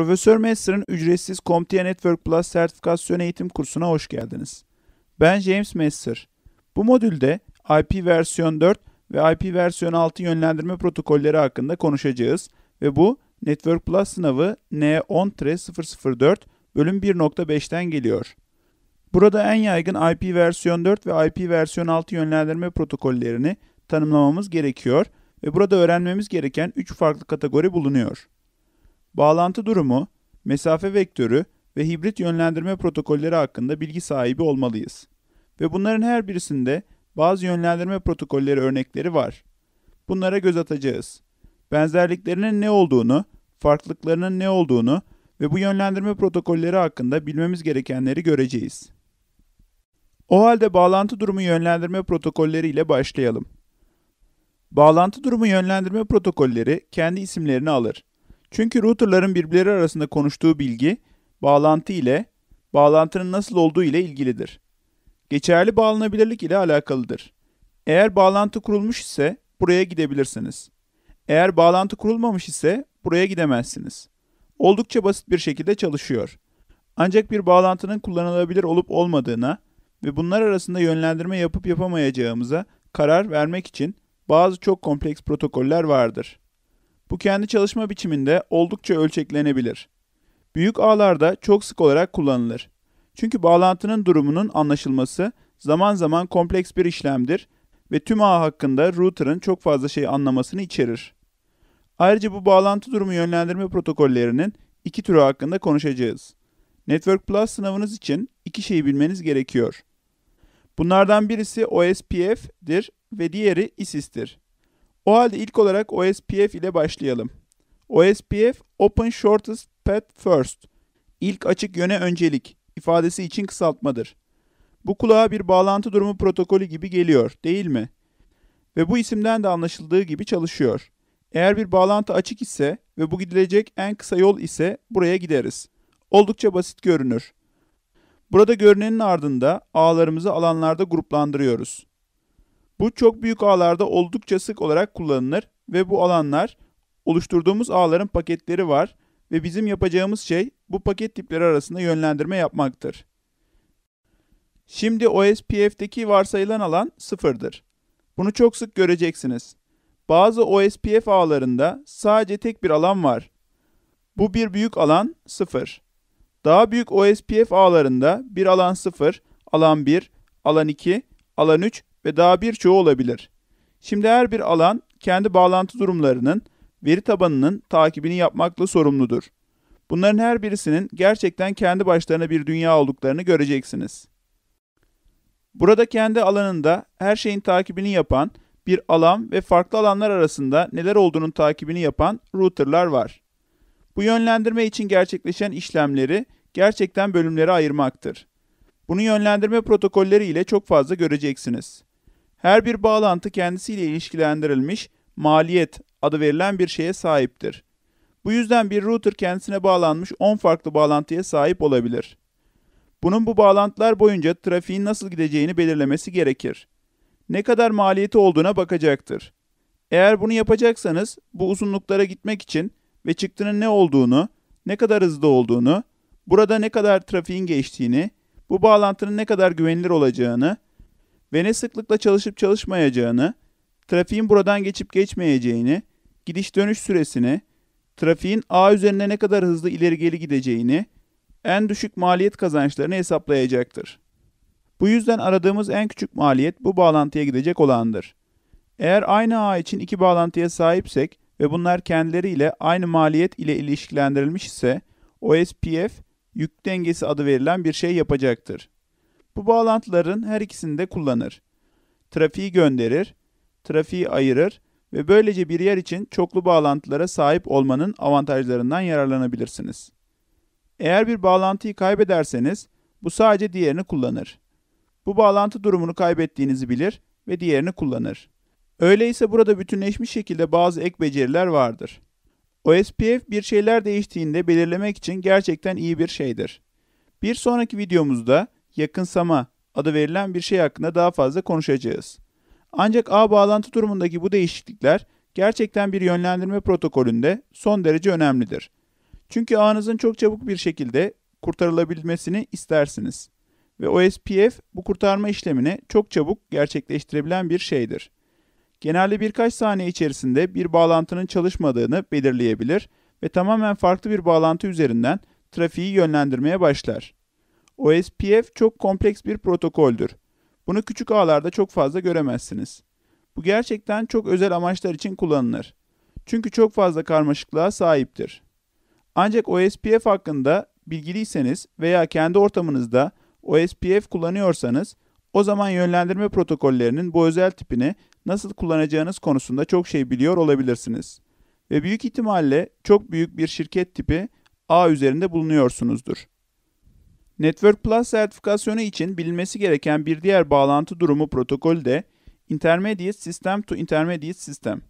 Profesör Messer'ın ücretsiz CompTIA Network Plus sertifikasyon eğitim kursuna hoş geldiniz. Ben James Messer. Bu modülde IP versiyon 4 ve IP versiyon 6 yönlendirme protokolleri hakkında konuşacağız ve bu Network Plus sınavı N10-004 e bölüm 1.5'ten geliyor. Burada en yaygın IP versiyon 4 ve IP versiyon 6 yönlendirme protokollerini tanımlamamız gerekiyor ve burada öğrenmemiz gereken 3 farklı kategori bulunuyor. Bağlantı durumu, mesafe vektörü ve hibrit yönlendirme protokolleri hakkında bilgi sahibi olmalıyız. Ve bunların her birisinde bazı yönlendirme protokolleri örnekleri var. Bunlara göz atacağız. Benzerliklerinin ne olduğunu, farklılıklarının ne olduğunu ve bu yönlendirme protokolleri hakkında bilmemiz gerekenleri göreceğiz. O halde bağlantı durumu yönlendirme protokolleri ile başlayalım. Bağlantı durumu yönlendirme protokolleri kendi isimlerini alır çünkü routerların birbirleri arasında konuştuğu bilgi bağlantı ile bağlantının nasıl olduğu ile ilgilidir. Geçerli bağlanabilirlik ile alakalıdır. Eğer bağlantı kurulmuş ise buraya gidebilirsiniz. Eğer bağlantı kurulmamış ise buraya gidemezsiniz. Oldukça basit bir şekilde çalışıyor. Ancak bir bağlantının kullanılabilir olup olmadığına ve bunlar arasında yönlendirme yapıp yapamayacağımıza karar vermek için bazı çok kompleks protokoller vardır. Bu kendi çalışma biçiminde oldukça ölçeklenebilir. Büyük ağlarda çok sık olarak kullanılır. Çünkü bağlantının durumunun anlaşılması zaman zaman kompleks bir işlemdir ve tüm ağ hakkında router'ın çok fazla şey anlamasını içerir. Ayrıca bu bağlantı durumu yönlendirme protokollerinin iki türü hakkında konuşacağız. Network Plus sınavınız için iki şeyi bilmeniz gerekiyor. Bunlardan birisi OSPF'dir ve diğeri ISIS'tir. O halde ilk olarak OSPF ile başlayalım. OSPF Open Shortest Path First İlk açık yöne öncelik ifadesi için kısaltmadır. Bu kulağa bir bağlantı durumu protokolü gibi geliyor, değil mi? Ve bu isimden de anlaşıldığı gibi çalışıyor. Eğer bir bağlantı açık ise ve bu gidilecek en kısa yol ise buraya gideriz. Oldukça basit görünür. Burada görünenin ardında ağlarımızı alanlarda gruplandırıyoruz. Bu çok büyük ağlarda oldukça sık olarak kullanılır ve bu alanlar oluşturduğumuz ağların paketleri var ve bizim yapacağımız şey bu paket tipleri arasında yönlendirme yapmaktır. Şimdi OSPF'deki varsayılan alan sıfırdır. Bunu çok sık göreceksiniz. Bazı OSPF ağlarında sadece tek bir alan var. Bu bir büyük alan sıfır. Daha büyük OSPF ağlarında bir alan sıfır, alan 1, alan 2, alan 3 ve daha birçoğu olabilir. Şimdi her bir alan kendi bağlantı durumlarının veri tabanının takibini yapmakla sorumludur. Bunların her birisinin gerçekten kendi başlarına bir dünya olduklarını göreceksiniz. Burada kendi alanında her şeyin takibini yapan bir alan ve farklı alanlar arasında neler olduğunun takibini yapan router'lar var. Bu yönlendirme için gerçekleşen işlemleri gerçekten bölümlere ayırmaktır. Bunu yönlendirme protokolleri ile çok fazla göreceksiniz. Her bir bağlantı kendisiyle ilişkilendirilmiş maliyet adı verilen bir şeye sahiptir. Bu yüzden bir router kendisine bağlanmış 10 farklı bağlantıya sahip olabilir. Bunun bu bağlantılar boyunca trafiğin nasıl gideceğini belirlemesi gerekir. Ne kadar maliyeti olduğuna bakacaktır. Eğer bunu yapacaksanız bu uzunluklara gitmek için ve çıktının ne olduğunu, ne kadar hızlı olduğunu, burada ne kadar trafiğin geçtiğini, bu bağlantının ne kadar güvenilir olacağını, ve ne sıklıkla çalışıp çalışmayacağını, trafiğin buradan geçip geçmeyeceğini, gidiş dönüş süresini, trafiğin A üzerinde ne kadar hızlı ileri geri gideceğini, en düşük maliyet kazançlarını hesaplayacaktır. Bu yüzden aradığımız en küçük maliyet bu bağlantıya gidecek olandır. Eğer aynı ağ için iki bağlantıya sahipsek ve bunlar kendileriyle aynı maliyet ile ilişkilendirilmiş ise OSPF yük dengesi adı verilen bir şey yapacaktır. Bu bağlantıların her ikisini de kullanır. Trafiği gönderir, trafiği ayırır ve böylece bir yer için çoklu bağlantılara sahip olmanın avantajlarından yararlanabilirsiniz. Eğer bir bağlantıyı kaybederseniz bu sadece diğerini kullanır. Bu bağlantı durumunu kaybettiğinizi bilir ve diğerini kullanır. Öyleyse burada bütünleşmiş şekilde bazı ek beceriler vardır. OSPF bir şeyler değiştiğinde belirlemek için gerçekten iyi bir şeydir. Bir sonraki videomuzda yakınsama adı verilen bir şey hakkında daha fazla konuşacağız. Ancak ağ bağlantı durumundaki bu değişiklikler gerçekten bir yönlendirme protokolünde son derece önemlidir. Çünkü ağınızın çok çabuk bir şekilde kurtarılabilmesini istersiniz. Ve OSPF bu kurtarma işlemini çok çabuk gerçekleştirebilen bir şeydir. Genelde birkaç saniye içerisinde bir bağlantının çalışmadığını belirleyebilir ve tamamen farklı bir bağlantı üzerinden trafiği yönlendirmeye başlar. OSPF çok kompleks bir protokoldür. Bunu küçük ağlarda çok fazla göremezsiniz. Bu gerçekten çok özel amaçlar için kullanılır. Çünkü çok fazla karmaşıklığa sahiptir. Ancak OSPF hakkında bilgiliyseniz veya kendi ortamınızda OSPF kullanıyorsanız o zaman yönlendirme protokollerinin bu özel tipini nasıl kullanacağınız konusunda çok şey biliyor olabilirsiniz. Ve büyük ihtimalle çok büyük bir şirket tipi ağ üzerinde bulunuyorsunuzdur. Network Plus sertifikasyonu için bilinmesi gereken bir diğer bağlantı durumu protokolü de Intermediate System to Intermediate System.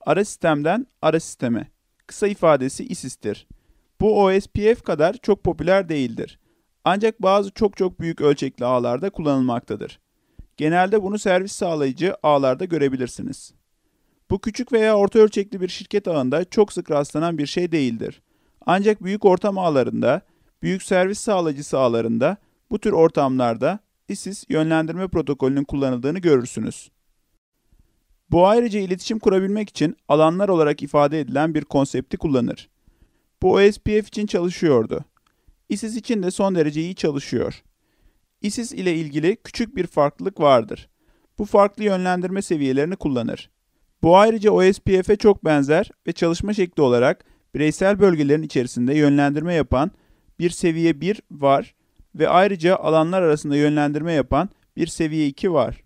Ara sistemden ara sisteme. Kısa ifadesi ISIS'tir. Bu OSPF kadar çok popüler değildir. Ancak bazı çok çok büyük ölçekli ağlarda kullanılmaktadır. Genelde bunu servis sağlayıcı ağlarda görebilirsiniz. Bu küçük veya orta ölçekli bir şirket ağında çok sık rastlanan bir şey değildir. Ancak büyük ortam ağlarında Büyük servis sağlayıcı sahalarında bu tür ortamlarda ISIS yönlendirme protokolünün kullanıldığını görürsünüz. Bu ayrıca iletişim kurabilmek için alanlar olarak ifade edilen bir konsepti kullanır. Bu OSPF için çalışıyordu. ISIS için de son derece iyi çalışıyor. ISIS ile ilgili küçük bir farklılık vardır. Bu farklı yönlendirme seviyelerini kullanır. Bu ayrıca OSPF'e çok benzer ve çalışma şekli olarak bireysel bölgelerin içerisinde yönlendirme yapan bir seviye 1 var ve ayrıca alanlar arasında yönlendirme yapan bir seviye 2 var.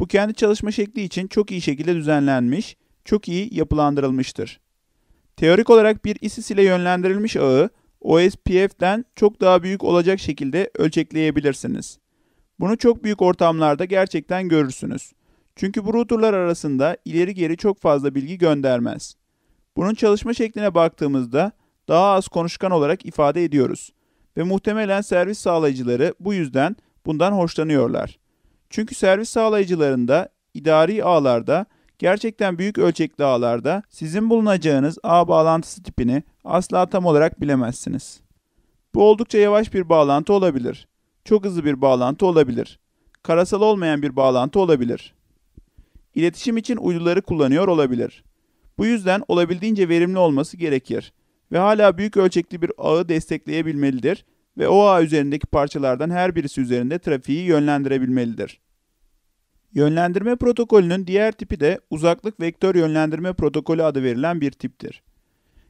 Bu kendi çalışma şekli için çok iyi şekilde düzenlenmiş, çok iyi yapılandırılmıştır. Teorik olarak bir ISIS ile yönlendirilmiş ağı OSPF'den çok daha büyük olacak şekilde ölçekleyebilirsiniz. Bunu çok büyük ortamlarda gerçekten görürsünüz. Çünkü bu routerlar arasında ileri geri çok fazla bilgi göndermez. Bunun çalışma şekline baktığımızda daha az konuşkan olarak ifade ediyoruz ve muhtemelen servis sağlayıcıları bu yüzden bundan hoşlanıyorlar. Çünkü servis sağlayıcılarında idari ağlarda gerçekten büyük ölçekli ağlarda sizin bulunacağınız ağ bağlantısı tipini asla tam olarak bilemezsiniz. Bu oldukça yavaş bir bağlantı olabilir. Çok hızlı bir bağlantı olabilir. Karasal olmayan bir bağlantı olabilir. İletişim için uyduları kullanıyor olabilir. Bu yüzden olabildiğince verimli olması gerekir ve hala büyük ölçekli bir ağı destekleyebilmelidir ve o ağ üzerindeki parçalardan her birisi üzerinde trafiği yönlendirebilmelidir. Yönlendirme protokolünün diğer tipi de uzaklık vektör yönlendirme protokolü adı verilen bir tiptir.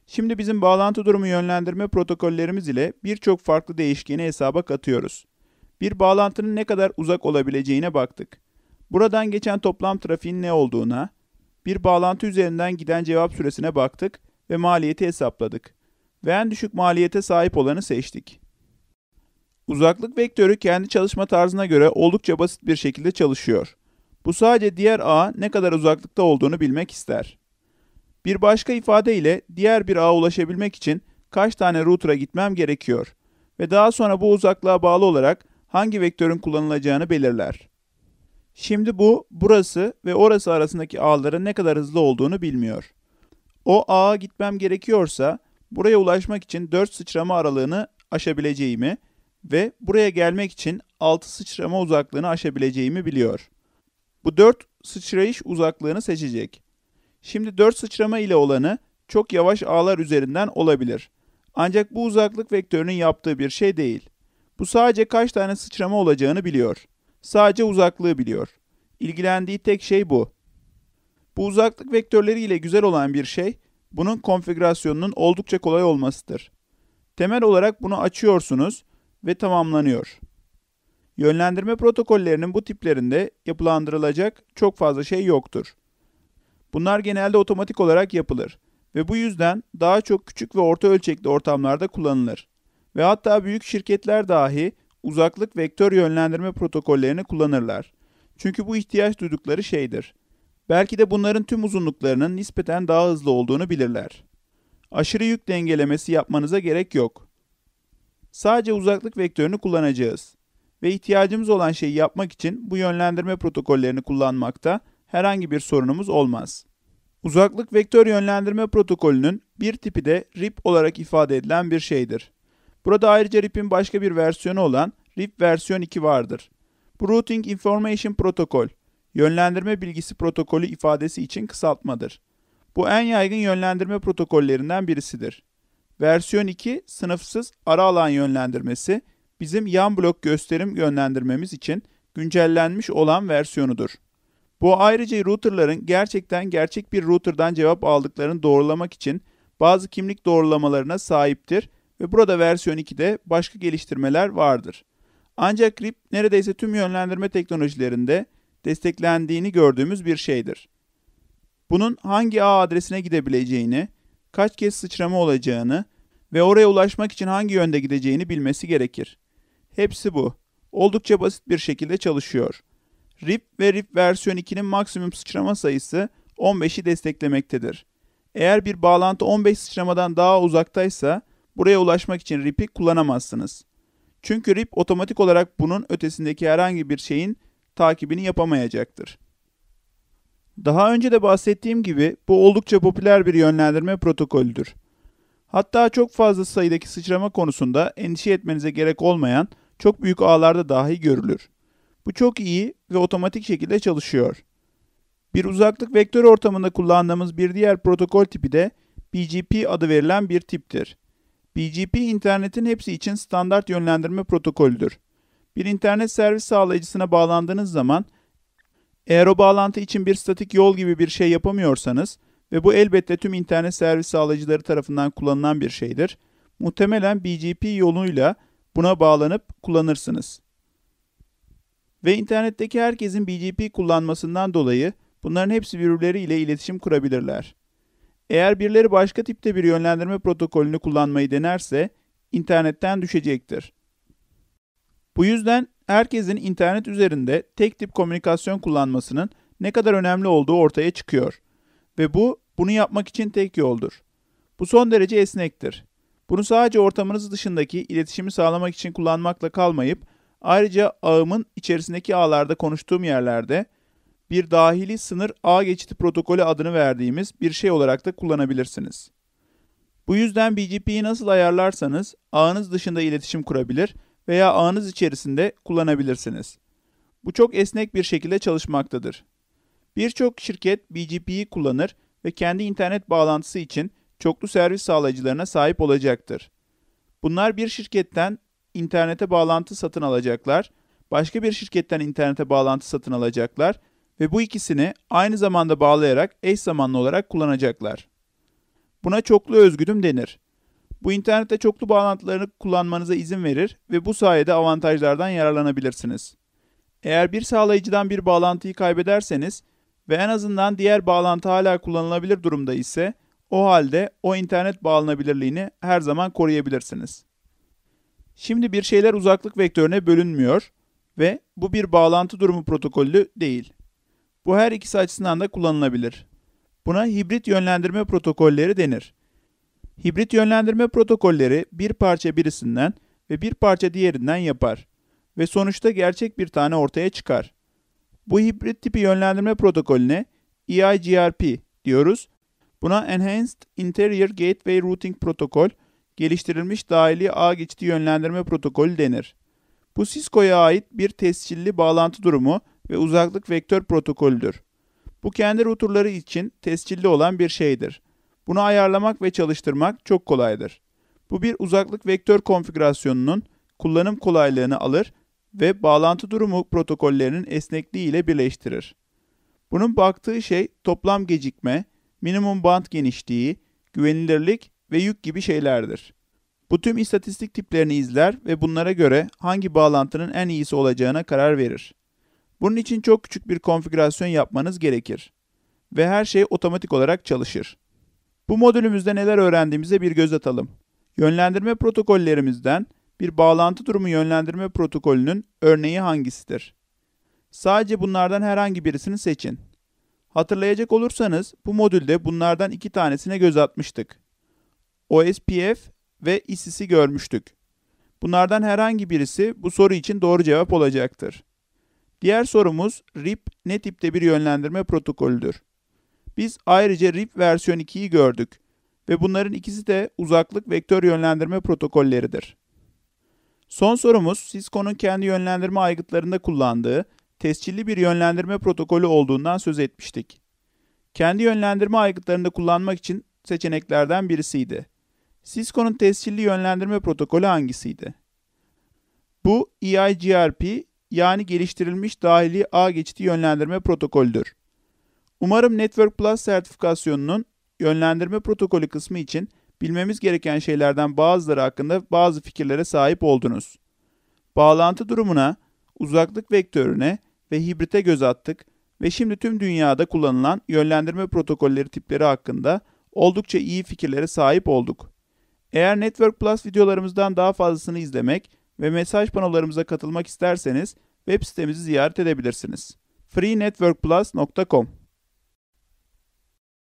Şimdi bizim bağlantı durumu yönlendirme protokollerimiz ile birçok farklı değişkeni hesaba katıyoruz. Bir bağlantının ne kadar uzak olabileceğine baktık. Buradan geçen toplam trafiğin ne olduğuna, bir bağlantı üzerinden giden cevap süresine baktık ve maliyeti hesapladık ve en düşük maliyete sahip olanı seçtik. Uzaklık vektörü kendi çalışma tarzına göre oldukça basit bir şekilde çalışıyor. Bu sadece diğer ağ ne kadar uzaklıkta olduğunu bilmek ister. Bir başka ifadeyle diğer bir ağa ulaşabilmek için kaç tane router'a gitmem gerekiyor ve daha sonra bu uzaklığa bağlı olarak hangi vektörün kullanılacağını belirler. Şimdi bu, burası ve orası arasındaki ağların ne kadar hızlı olduğunu bilmiyor. O ağa gitmem gerekiyorsa buraya ulaşmak için 4 sıçrama aralığını aşabileceğimi ve buraya gelmek için 6 sıçrama uzaklığını aşabileceğimi biliyor. Bu 4 sıçrayış uzaklığını seçecek. Şimdi 4 sıçrama ile olanı çok yavaş ağlar üzerinden olabilir. Ancak bu uzaklık vektörünün yaptığı bir şey değil. Bu sadece kaç tane sıçrama olacağını biliyor. Sadece uzaklığı biliyor. İlgilendiği tek şey bu. Bu uzaklık vektörleriyle güzel olan bir şey, bunun konfigürasyonunun oldukça kolay olmasıdır. Temel olarak bunu açıyorsunuz ve tamamlanıyor. Yönlendirme protokollerinin bu tiplerinde yapılandırılacak çok fazla şey yoktur. Bunlar genelde otomatik olarak yapılır ve bu yüzden daha çok küçük ve orta ölçekli ortamlarda kullanılır. Ve hatta büyük şirketler dahi uzaklık vektör yönlendirme protokollerini kullanırlar. Çünkü bu ihtiyaç duydukları şeydir. Belki de bunların tüm uzunluklarının nispeten daha hızlı olduğunu bilirler. Aşırı yük dengelemesi yapmanıza gerek yok. Sadece uzaklık vektörünü kullanacağız ve ihtiyacımız olan şeyi yapmak için bu yönlendirme protokollerini kullanmakta herhangi bir sorunumuz olmaz. Uzaklık vektör yönlendirme protokolünün bir tipi de RIP olarak ifade edilen bir şeydir. Burada ayrıca RIP'in başka bir versiyonu olan RIP versiyon 2 vardır. Bu Routing Information Protocol yönlendirme bilgisi protokolü ifadesi için kısaltmadır. Bu en yaygın yönlendirme protokollerinden birisidir. Versiyon 2 sınıfsız ara alan yönlendirmesi bizim yan blok gösterim yönlendirmemiz için güncellenmiş olan versiyonudur. Bu ayrıca routerların gerçekten gerçek bir router'dan cevap aldıklarını doğrulamak için bazı kimlik doğrulamalarına sahiptir ve burada versiyon 2'de başka geliştirmeler vardır. Ancak RIP neredeyse tüm yönlendirme teknolojilerinde desteklendiğini gördüğümüz bir şeydir. Bunun hangi ağ adresine gidebileceğini, kaç kez sıçrama olacağını ve oraya ulaşmak için hangi yönde gideceğini bilmesi gerekir. Hepsi bu. Oldukça basit bir şekilde çalışıyor. RIP ve RIP versiyon 2'nin maksimum sıçrama sayısı 15'i desteklemektedir. Eğer bir bağlantı 15 sıçramadan daha uzaktaysa buraya ulaşmak için RIP'i kullanamazsınız. Çünkü RIP otomatik olarak bunun ötesindeki herhangi bir şeyin takibini yapamayacaktır. Daha önce de bahsettiğim gibi bu oldukça popüler bir yönlendirme protokolüdür. Hatta çok fazla sayıdaki sıçrama konusunda endişe etmenize gerek olmayan çok büyük ağlarda dahi görülür. Bu çok iyi ve otomatik şekilde çalışıyor. Bir uzaklık vektör ortamında kullandığımız bir diğer protokol tipi de BGP adı verilen bir tiptir. BGP internetin hepsi için standart yönlendirme protokolüdür. Bir internet servis sağlayıcısına bağlandığınız zaman eğer o bağlantı için bir statik yol gibi bir şey yapamıyorsanız ve bu elbette tüm internet servis sağlayıcıları tarafından kullanılan bir şeydir. Muhtemelen BGP yoluyla buna bağlanıp kullanırsınız. Ve internetteki herkesin BGP kullanmasından dolayı bunların hepsi birbirleriyle iletişim kurabilirler. Eğer birileri başka tipte bir yönlendirme protokolünü kullanmayı denerse internetten düşecektir. Bu yüzden herkesin internet üzerinde tek tip komünikasyon kullanmasının ne kadar önemli olduğu ortaya çıkıyor. Ve bu bunu yapmak için tek yoldur. Bu son derece esnektir. Bunu sadece ortamınız dışındaki iletişimi sağlamak için kullanmakla kalmayıp ayrıca ağımın içerisindeki ağlarda konuştuğum yerlerde bir dahili sınır ağ geçidi protokolü adını verdiğimiz bir şey olarak da kullanabilirsiniz. Bu yüzden BGP'yi nasıl ayarlarsanız ağınız dışında iletişim kurabilir veya ağınız içerisinde kullanabilirsiniz. Bu çok esnek bir şekilde çalışmaktadır. Birçok şirket BGP'yi kullanır ve kendi internet bağlantısı için çoklu servis sağlayıcılarına sahip olacaktır. Bunlar bir şirketten internete bağlantı satın alacaklar, başka bir şirketten internete bağlantı satın alacaklar ve bu ikisini aynı zamanda bağlayarak eş zamanlı olarak kullanacaklar. Buna çoklu özgüdüm denir. Bu internette çoklu bağlantılarını kullanmanıza izin verir ve bu sayede avantajlardan yararlanabilirsiniz. Eğer bir sağlayıcıdan bir bağlantıyı kaybederseniz ve en azından diğer bağlantı hala kullanılabilir durumda ise o halde o internet bağlanabilirliğini her zaman koruyabilirsiniz. Şimdi bir şeyler uzaklık vektörüne bölünmüyor ve bu bir bağlantı durumu protokolü değil. Bu her ikisi açısından da kullanılabilir. Buna hibrit yönlendirme protokolleri denir. Hibrit yönlendirme protokolleri bir parça birisinden ve bir parça diğerinden yapar ve sonuçta gerçek bir tane ortaya çıkar. Bu hibrit tipi yönlendirme protokolüne EIGRP diyoruz. Buna Enhanced Interior Gateway Routing Protokol, geliştirilmiş dahili ağ geçidi yönlendirme protokolü denir. Bu Cisco'ya ait bir tescilli bağlantı durumu ve uzaklık vektör protokolüdür. Bu kendi routerları için tescilli olan bir şeydir. Bunu ayarlamak ve çalıştırmak çok kolaydır. Bu bir uzaklık vektör konfigürasyonunun kullanım kolaylığını alır ve bağlantı durumu protokollerinin esnekliği ile birleştirir. Bunun baktığı şey toplam gecikme, minimum bant genişliği, güvenilirlik ve yük gibi şeylerdir. Bu tüm istatistik tiplerini izler ve bunlara göre hangi bağlantının en iyisi olacağına karar verir. Bunun için çok küçük bir konfigürasyon yapmanız gerekir ve her şey otomatik olarak çalışır. Bu modülümüzde neler öğrendiğimize bir göz atalım. Yönlendirme protokollerimizden bir bağlantı durumu yönlendirme protokolünün örneği hangisidir? Sadece bunlardan herhangi birisini seçin. Hatırlayacak olursanız bu modülde bunlardan iki tanesine göz atmıştık. OSPF ve ISIS'i görmüştük. Bunlardan herhangi birisi bu soru için doğru cevap olacaktır. Diğer sorumuz RIP ne tipte bir yönlendirme protokolüdür? Biz ayrıca RIP versiyon 2'yi gördük ve bunların ikisi de uzaklık vektör yönlendirme protokolleridir. Son sorumuz Cisco'nun kendi yönlendirme aygıtlarında kullandığı tescilli bir yönlendirme protokolü olduğundan söz etmiştik. Kendi yönlendirme aygıtlarında kullanmak için seçeneklerden birisiydi. Cisco'nun tescilli yönlendirme protokolü hangisiydi? Bu EIGRP yani geliştirilmiş dahili ağ geçidi yönlendirme protokolüdür. Umarım Network Plus sertifikasyonunun yönlendirme protokolü kısmı için bilmemiz gereken şeylerden bazıları hakkında bazı fikirlere sahip oldunuz. Bağlantı durumuna, uzaklık vektörüne ve hibrite göz attık ve şimdi tüm dünyada kullanılan yönlendirme protokolleri tipleri hakkında oldukça iyi fikirlere sahip olduk. Eğer Network Plus videolarımızdan daha fazlasını izlemek ve mesaj panolarımıza katılmak isterseniz web sitemizi ziyaret edebilirsiniz. freenetworkplus.com